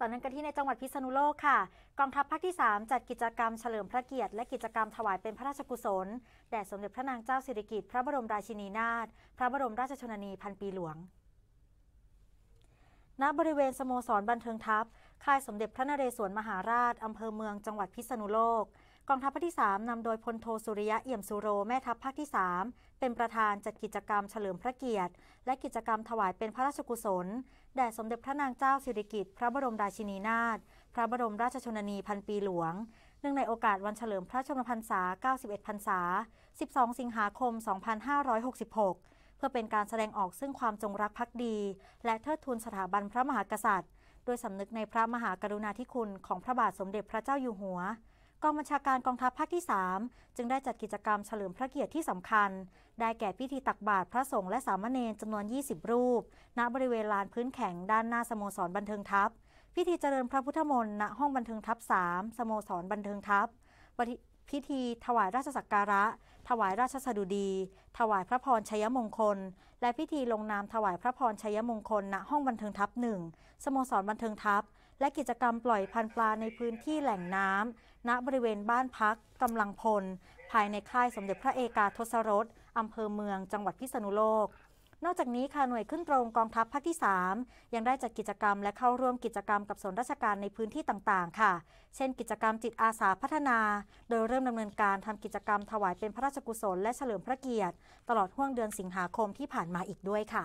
ต่อเนื่องกันที่ในจังหวัดพิษณุโลกค่ะ กองทัพภาคที่3จัดกิจกรรมเฉลิมพระเกียรติ และกิจกรรมถวายเป็นพระราชกุศลแด่สมเด็จพระนางเจ้าสิริกิติ์พระบรมราชินีนาถพระบรมราชชนนีพันปีหลวง ณบริเวณสโมสรบันเทิงทัพค่ายสมเด็จพระนเรศวรมหาราชอำเภอเมืองจังหวัดพิษณุโลกกองทัพภาคที่3นำโดยพลโทสุริยะเอี่ยมสุโรแม่ทัพภาคที่ 3 เป็นประธานจัดกิจกรรมเฉลิมพระเกียรติ และกิจกรรมถวายเป็นพระราชกุศล แด่สมเด็จพระนางเจ้าสิริกิติ์พระบรมราชินีนาถพระบรมราชชนนีพันปีหลวงเนื่องในโอกาสวันเฉลิมพระชนมพรรษา 91 พรรษา 12 สิงหาคม 2566 เพื่อเป็นการแสดงออกซึ่งความจงรักภักดีและเทิดทูนสถาบันพระมหากษัตริย์โดยสำนึกในพระมหากรุณาธิคุณของพระบาทสมเด็จพระเจ้าอยู่หัวกองบัญชาการกองทัพภาคที่3จึงได้จัดกิจกรรมเฉลิมพระเกียรติที่สำคัญ ได้แก่พิธีตักบาตรพระสงฆ์และสามเณรจำนวน 20 รูป ณบริเวณลานพื้นแข็งด้านหน้าสโมสรบันเทิงทัพ พิธีเจริญพระพุทธมนต์ณห้องบันเทิงทัพ3สโมสรบันเทิงทัพพิธีถวายราชสักการะถวายราชสดุดี ถวายพระพรชัยมงคล และพิธีลงนามถวายพระพรชัยมงคลณห้องบันเทิงทัพหนึ่งสโมสรบันเทิงทัพ และกิจกรรมปล่อยพันปลาในพื้นที่แหล่งน้ำณบริเวณบ้านพัก กำลังพล ภายในค่ายสมเด็จพระเอกาทศรส อำเภอเมืองจังหวัดพิษณุโลกนอกจากนี้ค่ะหน่วยขึ้นตรงกองทัพภาคที่ 3 ยังได้จัดกิจกรรมและเข้าร่วมกิจกรรมกับส่วนราชการในพื้นที่ต่างๆ ค่ะ เช่นกิจกรรมจิตอาสาพัฒนา โดยเริ่มดำเนินการทำกิจกรรมถวายเป็นพระราชกุศล และเฉลิมพระเกียรติ ตลอดห้วงเดือนสิงหาคมที่ผ่านมาอีกด้วยค่ะ